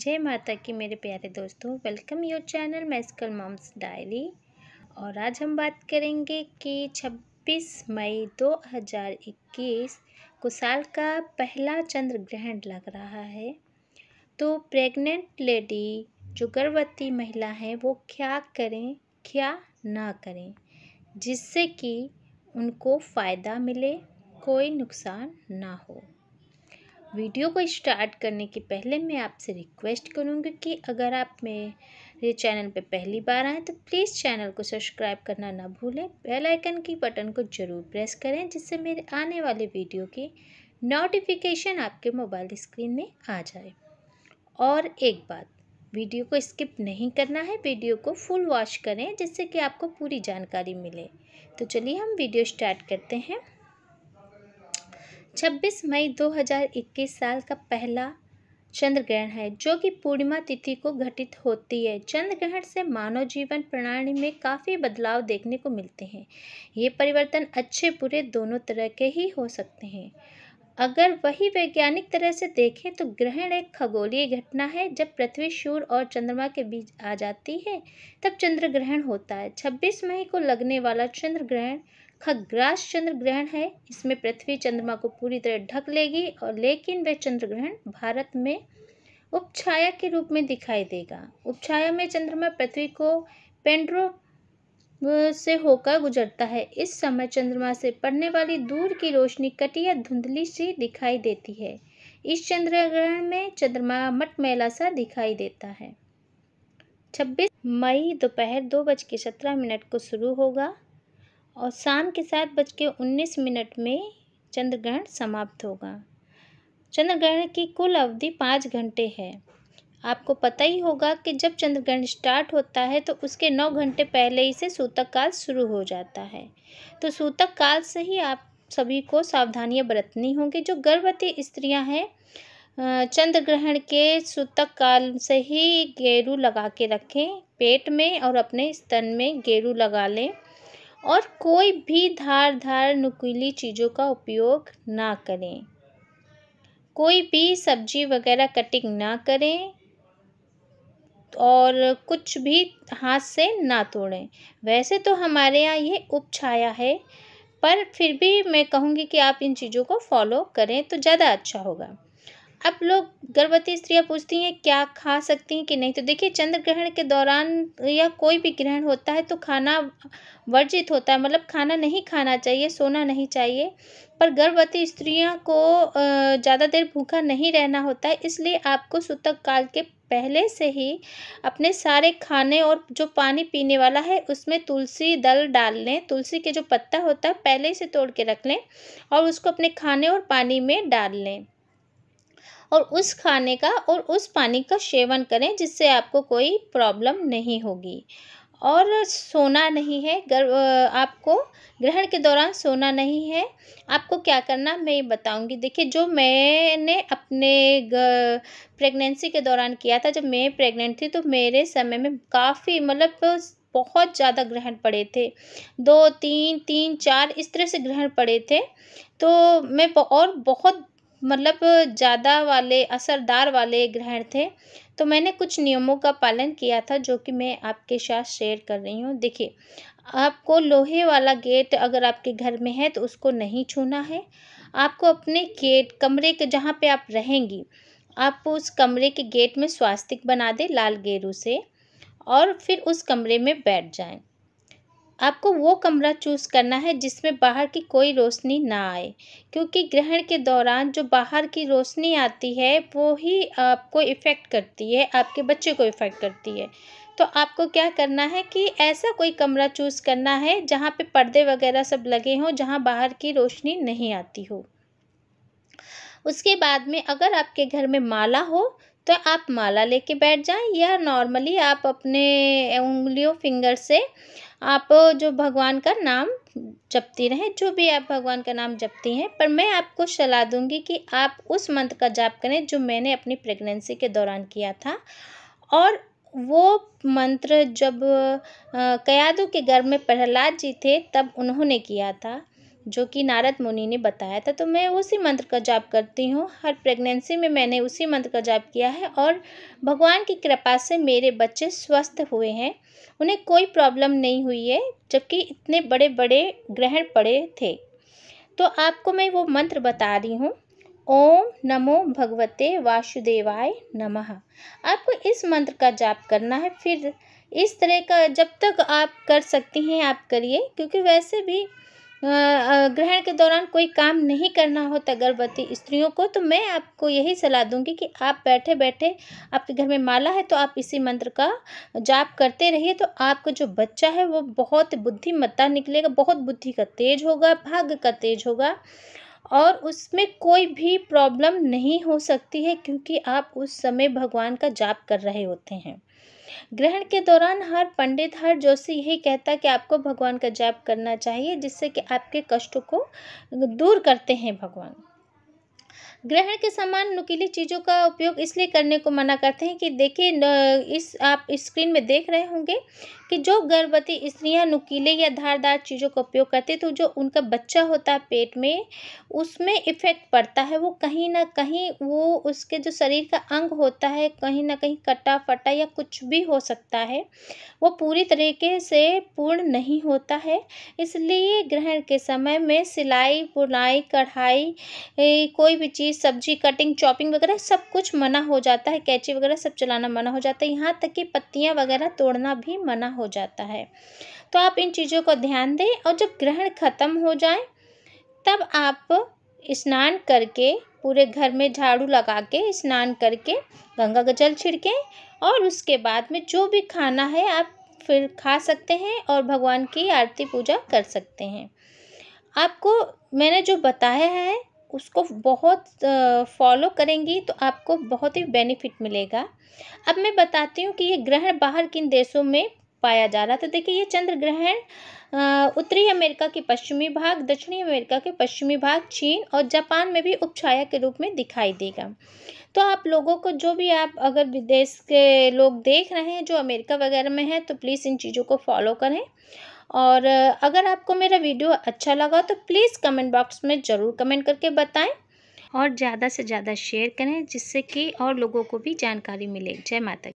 जय माता की मेरे प्यारे दोस्तों वेलकम योर चैनल मैस्कल मॉम्स डायरी और आज हम बात करेंगे कि 26 मई 2021 को साल का पहला चंद्र ग्रहण लग रहा है तो प्रेग्नेंट लेडी जो गर्भवती महिला हैं वो क्या करें क्या ना करें जिससे कि उनको फ़ायदा मिले कोई नुकसान ना हो वीडियो को स्टार्ट करने के पहले मैं आपसे रिक्वेस्ट करूँगी कि अगर आप मेरे चैनल पर पहली बार आएँ तो प्लीज़ चैनल को सब्सक्राइब करना ना भूलें बेल आइकन की बटन को ज़रूर प्रेस करें जिससे मेरे आने वाले वीडियो की नोटिफिकेशन आपके मोबाइल स्क्रीन में आ जाए और एक बात वीडियो को स्किप नहीं करना है वीडियो को फुल वॉच करें जिससे कि आपको पूरी जानकारी मिले तो चलिए हम वीडियो स्टार्ट करते हैं 26 मई 2021 साल का पहला चंद्र ग्रहण है जो कि पूर्णिमा तिथि को घटित होती है चंद्र ग्रहण से मानव जीवन प्रणाली में काफ़ी बदलाव देखने को मिलते हैं ये परिवर्तन अच्छे बुरे दोनों तरह के ही हो सकते हैं अगर वही वैज्ञानिक तरह से देखें तो ग्रहण एक खगोलीय घटना है जब पृथ्वी सूर्य और चंद्रमा के बीच आ जाती है तब चंद्र ग्रहण होता है छब्बीस मई को लगने वाला चंद्र ग्रहण खग्रास चंद्र ग्रहण है इसमें पृथ्वी चंद्रमा को पूरी तरह ढक लेगी और लेकिन वह चंद्र ग्रहण भारत में उपछाया के रूप में दिखाई देगा उपछाया में चंद्रमा पृथ्वी को पेंड्रो से होकर गुजरता है इस समय चंद्रमा से पड़ने वाली दूर की रोशनी कटी या धुंधली सी दिखाई देती है इस चंद्र ग्रहण में चंद्रमा मटमैला सा दिखाई देता है 26 मई दोपहर दो बज के सत्रह मिनट को शुरू होगा और शाम के सात बज के उन्नीस मिनट में चंद्रग्रहण समाप्त होगा चंद्रग्रहण की कुल अवधि पाँच घंटे है आपको पता ही होगा कि जब चंद्रग्रहण स्टार्ट होता है तो उसके नौ घंटे पहले ही से सूतक काल शुरू हो जाता है तो सूतक काल से ही आप सभी को सावधानियां बरतनी होंगी जो गर्भवती स्त्रियां हैं चंद्र ग्रहण के सूतक काल से ही गेरू लगा के रखें पेट में और अपने स्तन में गेरू लगा लें और कोई भी धार धार नुकीली चीज़ों का उपयोग ना करें कोई भी सब्जी वगैरह कटिंग ना करें और कुछ भी हाथ से ना तोड़ें वैसे तो हमारे यहाँ ये उपछाया है पर फिर भी मैं कहूँगी कि आप इन चीज़ों को फॉलो करें तो ज़्यादा अच्छा होगा अब लोग गर्भवती स्त्रियां पूछती हैं क्या खा सकती हैं कि नहीं तो देखिए चंद्र ग्रहण के दौरान या कोई भी ग्रहण होता है तो खाना वर्जित होता है मतलब खाना नहीं खाना चाहिए सोना नहीं चाहिए पर गर्भवती स्त्रियों को ज़्यादा देर भूखा नहीं रहना होता है इसलिए आपको सूतक काल के पहले से ही अपने सारे खाने और जो पानी पीने वाला है उसमें तुलसी दल डाल लें तुलसी के जो पत्ता होता है पहले से तोड़ के रख लें और उसको अपने खाने और पानी में डाल लें और उस खाने का और उस पानी का सेवन करें जिससे आपको कोई प्रॉब्लम नहीं होगी और सोना नहीं है गर, आपको ग्रहण के दौरान सोना नहीं है आपको क्या करना मैं ये बताऊँगी देखिए जो मैंने अपने प्रेगनेंसी के दौरान किया था जब मैं प्रेग्नेंट थी तो मेरे समय में काफ़ी मतलब बहुत ज़्यादा ग्रहण पड़े थे दो तीन तीन चार इस तरह से ग्रहण पड़े थे तो मैं और बहुत मतलब ज़्यादा वाले असरदार वाले ग्रहण थे तो मैंने कुछ नियमों का पालन किया था जो कि मैं आपके साथ शेयर कर रही हूँ देखिए आपको लोहे वाला गेट अगर आपके घर में है तो उसको नहीं छूना है आपको अपने गेट कमरे के जहाँ पे आप रहेंगी आप उस कमरे के गेट में स्वास्तिक बना दें लाल गेरू से और फिर उस कमरे में बैठ जाएं आपको वो कमरा चूज़ करना है जिसमें बाहर की कोई रोशनी ना आए क्योंकि ग्रहण के दौरान जो बाहर की रोशनी आती है वो ही आपको इफ़ेक्ट करती है आपके बच्चे को इफ़ेक्ट करती है तो आपको क्या करना है कि ऐसा कोई कमरा चूज़ करना है जहाँ पे पर्दे वगैरह सब लगे हों जहाँ बाहर की रोशनी नहीं आती हो उसके बाद में अगर आपके घर में माला हो तो आप माला लेके बैठ जाएं या नॉर्मली आप अपने उंगलियों फिंगर से आप जो भगवान का नाम जपती रहें जो भी आप भगवान का नाम जपती हैं पर मैं आपको सलाह दूंगी कि आप उस मंत्र का जाप करें जो मैंने अपनी प्रेगनेंसी के दौरान किया था और वो मंत्र जब कयादों के गर्भ में प्रहलाद जी थे तब उन्होंने किया था जो कि नारद मुनि ने बताया था तो मैं उसी मंत्र का जाप करती हूँ हर प्रेगनेंसी में मैंने उसी मंत्र का जाप किया है और भगवान की कृपा से मेरे बच्चे स्वस्थ हुए हैं उन्हें कोई प्रॉब्लम नहीं हुई है जबकि इतने बड़े बड़े ग्रहण पड़े थे तो आपको मैं वो मंत्र बता रही हूँ ओम नमो भगवते वासुदेवाय नमः आपको इस मंत्र का जाप करना है फिर इस तरह का जब तक आप कर सकती हैं आप करिए क्योंकि वैसे भी ग्रहण के दौरान कोई काम नहीं करना होता गर्भवती स्त्रियों को तो मैं आपको यही सलाह दूंगी कि आप बैठे बैठे आपके घर में माला है तो आप इसी मंत्र का जाप करते रहिए तो आपका जो बच्चा है वो बहुत बुद्धिमत्ता निकलेगा बहुत बुद्धि का तेज होगा भाग्य का तेज होगा और उसमें कोई भी प्रॉब्लम नहीं हो सकती है क्योंकि आप उस समय भगवान का जाप कर रहे होते हैं ग्रहण के दौरान हर पंडित हर जोशी यही कहता कि आपको भगवान का जाप करना चाहिए जिससे कि आपके कष्टों को दूर करते हैं भगवान ग्रहण के समान नुकीली चीज़ों का उपयोग इसलिए करने को मना करते हैं कि देखिए इस आप स्क्रीन में देख रहे होंगे कि जो गर्भवती स्त्रियां नुकीले या धारदार चीज़ों का उपयोग करती तो जो उनका बच्चा होता है पेट में उसमें इफ़ेक्ट पड़ता है वो कहीं ना कहीं वो उसके जो शरीर का अंग होता है कहीं ना कहीं कटा फटा या कुछ भी हो सकता है वो पूरी तरीके से पूर्ण नहीं होता है इसलिए ग्रहण के समय में सिलाई बुनाई कढ़ाई कोई भी चीज़ सब्जी कटिंग चॉपिंग वगैरह सब कुछ मना हो जाता है कैची वगैरह सब चलाना मना हो जाता है यहाँ तक कि पत्तियाँ वगैरह तोड़ना भी मना हो हो जाता है तो आप इन चीज़ों को ध्यान दें और जब ग्रहण ख़त्म हो जाए तब आप स्नान करके पूरे घर में झाड़ू लगा के स्नान करके गंगा का जल छिड़कें और उसके बाद में जो भी खाना है आप फिर खा सकते हैं और भगवान की आरती पूजा कर सकते हैं आपको मैंने जो बताया है उसको बहुत फॉलो करेंगी तो आपको बहुत ही बेनिफिट मिलेगा अब मैं बताती हूँ कि ये ग्रहण बाहर किन देशों में पाया जा रहा था तो देखिए ये चंद्र ग्रहण उत्तरी अमेरिका के पश्चिमी भाग दक्षिणी अमेरिका के पश्चिमी भाग चीन और जापान में भी उपछाया के रूप में दिखाई देगा तो आप लोगों को जो भी आप अगर विदेश के लोग देख रहे हैं जो अमेरिका वगैरह में है तो प्लीज़ इन चीज़ों को फॉलो करें और अगर आपको मेरा वीडियो अच्छा लगा तो प्लीज़ कमेंट बॉक्स में ज़रूर कमेंट करके बताएं और ज़्यादा से ज़्यादा शेयर करें जिससे कि और लोगों को भी जानकारी मिले जय माता